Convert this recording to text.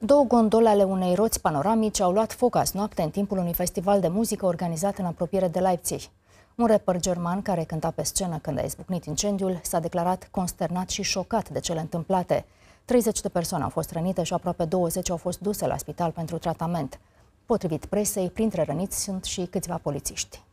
Două gondole ale unei roți panoramice au luat foc azi noapte în timpul unui festival de muzică organizat în apropiere de Leipzig. Un rapper german care cânta pe scenă când a izbucnit incendiul s-a declarat consternat și șocat de cele întâmplate. 30 de persoane au fost rănite și aproape 20 au fost duse la spital pentru tratament. Potrivit presei, printre răniți sunt și câțiva polițiști.